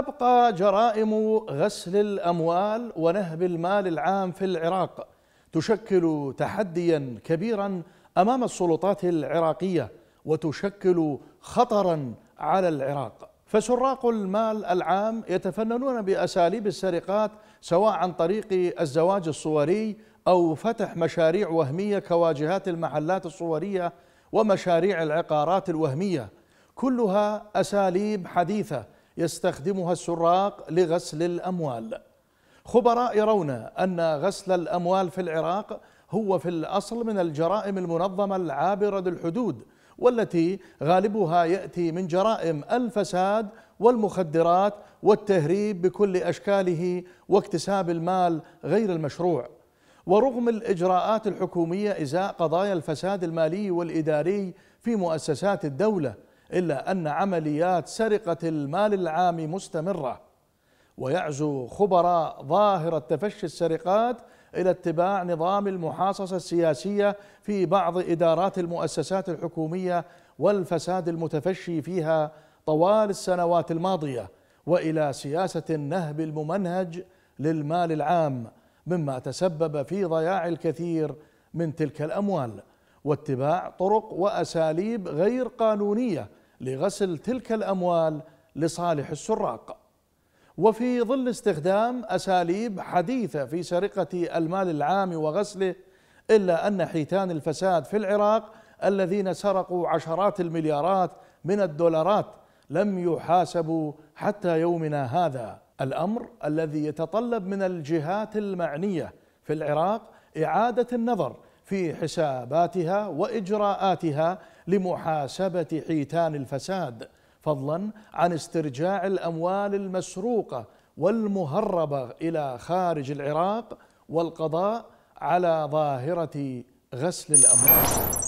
تبقى جرائم غسل الاموال ونهب المال العام في العراق تشكل تحديا كبيرا امام السلطات العراقيه وتشكل خطرا على العراق فسراق المال العام يتفننون باساليب السرقات سواء عن طريق الزواج الصوري او فتح مشاريع وهميه كواجهات المحلات الصوريه ومشاريع العقارات الوهميه كلها اساليب حديثه يستخدمها السراق لغسل الأموال خبراء يرون أن غسل الأموال في العراق هو في الأصل من الجرائم المنظمة العابرة للحدود والتي غالبها يأتي من جرائم الفساد والمخدرات والتهريب بكل أشكاله واكتساب المال غير المشروع ورغم الإجراءات الحكومية إزاء قضايا الفساد المالي والإداري في مؤسسات الدولة إلا أن عمليات سرقة المال العام مستمرة ويعزو خبراء ظاهرة تفشي السرقات إلى اتباع نظام المحاصصة السياسية في بعض إدارات المؤسسات الحكومية والفساد المتفشي فيها طوال السنوات الماضية وإلى سياسة النهب الممنهج للمال العام مما تسبب في ضياع الكثير من تلك الأموال واتباع طرق وأساليب غير قانونية لغسل تلك الاموال لصالح السراق وفي ظل استخدام اساليب حديثه في سرقه المال العام وغسله الا ان حيتان الفساد في العراق الذين سرقوا عشرات المليارات من الدولارات لم يحاسبوا حتى يومنا هذا الامر الذي يتطلب من الجهات المعنيه في العراق اعاده النظر في حساباتها واجراءاتها لمحاسبه حيتان الفساد فضلا عن استرجاع الاموال المسروقه والمهربه الى خارج العراق والقضاء على ظاهره غسل الاموال